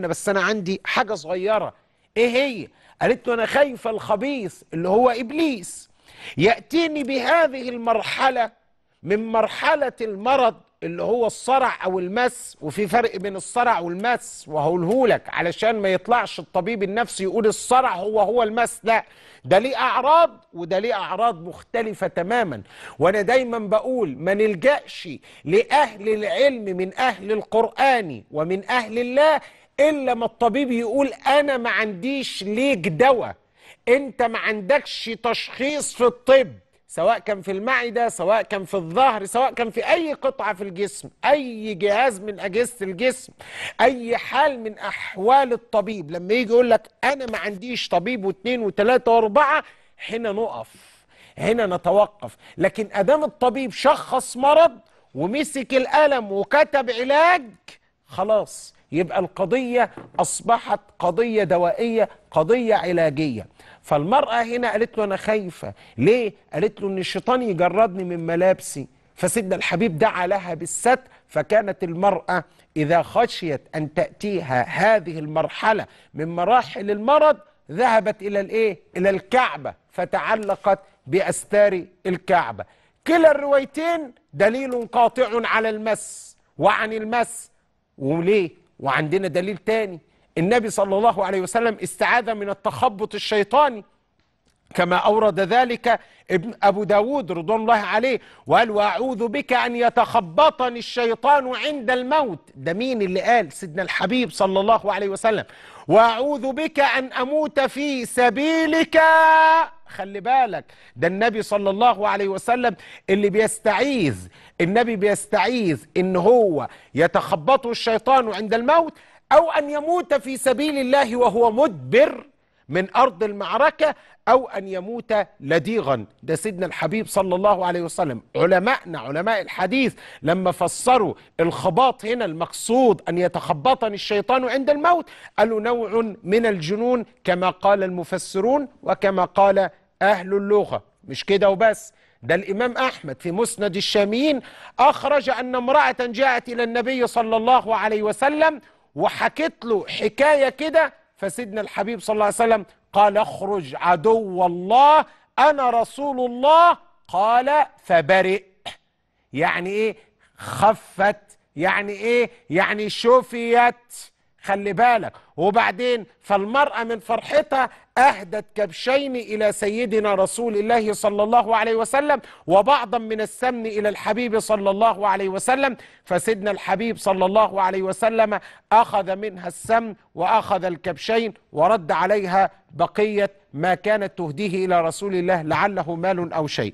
بس انا عندي حاجه صغيره ايه هي قالت له انا خايفه الخبيث اللي هو ابليس ياتيني بهذه المرحله من مرحله المرض اللي هو الصرع او المس وفي فرق بين الصرع والمس وهقوله لك علشان ما يطلعش الطبيب النفسي يقول الصرع هو هو المس لا ده ليه اعراض وده ليه اعراض مختلفه تماما وانا دايما بقول ما نلجاش لاهل العلم من اهل القران ومن اهل الله إلا ما الطبيب يقول أنا ما عنديش ليك دواء أنت ما عندكش تشخيص في الطب سواء كان في المعدة سواء كان في الظهر سواء كان في أي قطعة في الجسم أي جهاز من أجهزة الجسم أي حال من أحوال الطبيب لما يجي يقول لك أنا ما عنديش طبيب واثنين وثلاثة وأربعة هنا نقف هنا نتوقف لكن أدام الطبيب شخص مرض ومسك القلم وكتب علاج خلاص يبقى القضية أصبحت قضية دوائية قضية علاجية فالمرأة هنا قالت له أنا خايفة ليه؟ قالت له أن الشيطان يجردني من ملابسي فسيدنا الحبيب دعا لها بالستر فكانت المرأة إذا خشيت أن تأتيها هذه المرحلة من مراحل المرض ذهبت إلى الإيه؟ إلى الكعبة فتعلقت بأستار الكعبة كلا الروايتين دليل قاطع على المس وعن المس وليه وعندنا دليل تاني النبي صلى الله عليه وسلم استعاذ من التخبط الشيطاني كما أورد ذلك ابن أبو داود رضوان الله عليه وقال وأعوذ بك أن يتخبطني الشيطان عند الموت ده مين اللي قال سيدنا الحبيب صلى الله عليه وسلم وأعوذ بك أن أموت في سبيلك خلي بالك ده النبي صلى الله عليه وسلم اللي بيستعيذ النبي بيستعيذ إن هو يتخبطه الشيطان عند الموت أو أن يموت في سبيل الله وهو مدبر من أرض المعركة أو أن يموت لديغا ده سيدنا الحبيب صلى الله عليه وسلم علماءنا علماء الحديث لما فسروا الخباط هنا المقصود أن يتخبطني الشيطان عند الموت قالوا نوع من الجنون كما قال المفسرون وكما قال أهل اللغة مش كده وبس ده الإمام أحمد في مسند الشاميين أخرج أن امرأة جاءت إلى النبي صلى الله عليه وسلم وحكت له حكاية كده فسيدنا الحبيب صلى الله عليه وسلم قال اخرج عدو الله أنا رسول الله قال فبرئ يعني إيه خفت يعني إيه يعني شفيت خلي بالك وبعدين فالمرأة من فرحتها أهدت كبشين إلى سيدنا رسول الله صلى الله عليه وسلم وبعضا من السمن إلى الحبيب صلى الله عليه وسلم فسيدنا الحبيب صلى الله عليه وسلم أخذ منها السمن وأخذ الكبشين ورد عليها بقية ما كانت تهديه إلى رسول الله لعله مال أو شيء